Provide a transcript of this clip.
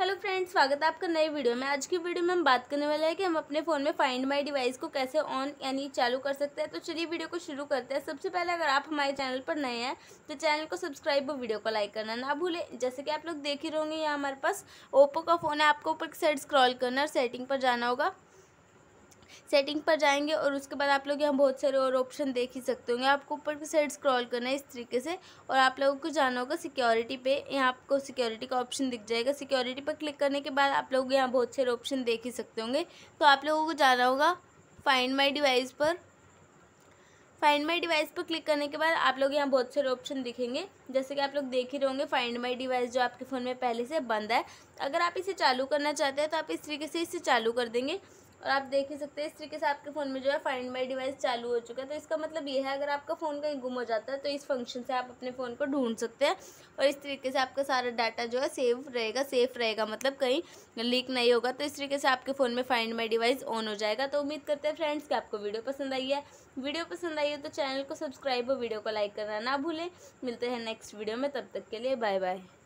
hello friends स्वागत है आपका नए वीडियो में आज की वीडियो में हम बात करने वाले हैं कि हम अपने फ़ोन में फाइंड माय डिवाइस को कैसे ऑन यानी चालू कर सकते हैं तो चलिए वीडियो को शुरू करते हैं सबसे पहले अगर आप हमारे चैनल पर नए हैं तो चैनल को सब्सक्राइब और वीडियो को लाइक करना ना भूलें जैसे कि आप लोग देख ही रहोगे यहाँ हमारे पास ओप्पो का फ़ोन है आपको ऊपर साइड स्क्रॉल करना और सेटिंग पर जाना होगा सेटिंग पर जाएंगे और उसके बाद आप लोग यहाँ बहुत सारे और ऑप्शन देख ही सकते होंगे आपको ऊपर की साइड स्क्रॉल करना है इस तरीके से और आप लोगों को जाना होगा सिक्योरिटी पे यहाँ आपको सिक्योरिटी का ऑप्शन दिख जाएगा सिक्योरिटी पर क्लिक करने के बाद आप लोग यहाँ बहुत सारे ऑप्शन देख ही सकते होंगे तो आप लोगों को जाना होगा फाइंड माई डिवाइस पर फाइंड माई डिवाइस पर क्लिक करने के बाद आप लोग यहाँ बहुत सारे ऑप्शन दिखेंगे जैसे कि आप लोग देख ही रहोगे फाइंड माई डिवाइस जो आपके फ़ोन में पहले से बंद है अगर आप इसे चालू करना चाहते हैं तो आप इस तरीके से इसे चालू कर देंगे और आप देख ही सकते हैं इस तरीके से आपके फ़ोन में जो है फाइंड माई डिवाइस चालू हो चुका है तो इसका मतलब ये है अगर आपका फ़ोन कहीं गुम हो जाता है तो इस फंक्शन से आप अपने फ़ोन को ढूंढ सकते हैं और इस तरीके से आपका सारा डाटा जो है सेव रहेगा सेफ रहेगा मतलब कहीं लीक नहीं होगा तो इस तरीके से आपके फ़ोन में फाइंड माई डिवाइस ऑन हो जाएगा तो उम्मीद करते हैं फ्रेंड्स कि आपको वीडियो पसंद आई है वीडियो पसंद आई है तो चैनल को सब्सक्राइब और वीडियो को लाइक करना ना भूलें मिलते हैं नेक्स्ट वीडियो में तब तक के लिए बाय बाय